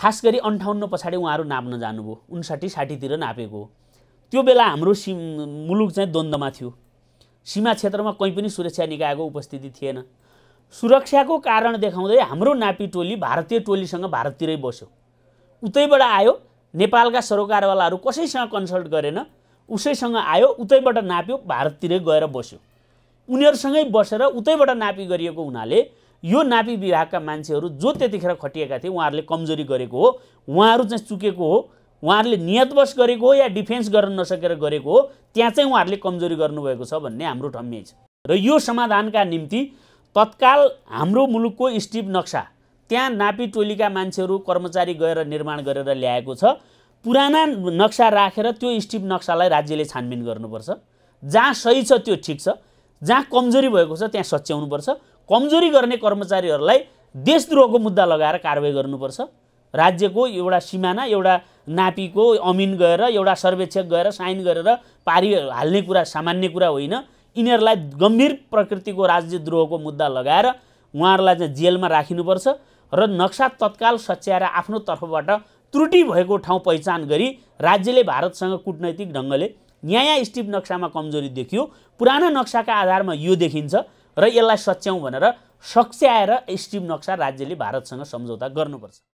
खास गरी अन्ठाउन्न पछाडि उहाँहरू नाप्न जानुभयो उन्साठी साठीतिर नापेको त्यो बेला हाम्रो सि मुलुक चाहिँ द्वन्द्वमा थियो सीमा क्षेत्रमा कहीँ पनि सुरक्षा निकायको उपस्थिति थिएन सुरक्षाको कारण देखाउँदै हाम्रो नापी टोली भारतीय टोलीसँग भारततिरै बस्यो उतैबाट आयो नेपालका सरोकारवालाहरू कसैसँग कन्सल्ट गरेन उसैसँग आयो उतैबाट नाप्यो भारततिरै गएर बस्यो उनीहरूसँगै बसेर उतैबाट नापी गरिएको हुनाले यो नापी विभागका मान्छेहरू जो त्यतिखेर खटिएका थिए उहाँहरूले कमजोरी गरेको हो उहाँहरू चाहिँ चुकेको हो उहाँहरूले नियतवश गरेको हो या डिफेन्स गर्न नसकेर गरेको हो त्यहाँ चाहिँ उहाँहरूले कमजोरी गर्नुभएको छ भन्ने हाम्रो ठम्मे छ र यो समाधानका निम्ति तत्काल हाम्रो मुलुकको स्टिप नक्सा त्यहाँ नापी टोलीका मान्छेहरू कर्मचारी गएर निर्माण गरेर ल्याएको छ पुराना नक्सा राखेर त्यो स्टिप नक्सालाई राज्यले छानबिन गर्नुपर्छ जहाँ सही छ त्यो ठिक छ जहाँ कमजोरी भएको छ त्यहाँ सच्याउनुपर्छ कमजोरी गर्ने कर्मचारीहरूलाई देशद्रोहको मुद्दा लगाएर कारवाही गर्नुपर्छ राज्यको एउटा सिमाना एउटा नापीको अमिन गएर एउटा सर्वेक्षक गएर साइन गरेर पारि हाल्ने कुरा सामान्य कुरा होइन यिनीहरूलाई गम्भीर प्रकृतिको राज्यद्रोहको मुद्दा लगाएर उहाँहरूलाई चाहिँ जेलमा राखिनुपर्छ र नक्सा तत्काल सच्याएर आफ्नो तर्फबाट त्रुटि भएको ठाउँ पहिचान गरी राज्यले भारतसँग कुटनैतिक ढङ्गले न्याय स्टिप नक्सामा कमजोरी देखियो पुराना नक्साका आधारमा यो देखिन्छ र यसलाई सच्याउँ भनेर सच्याएर स्टिप नक्सा राज्यले भारतसँग सम्झौता गर्नुपर्छ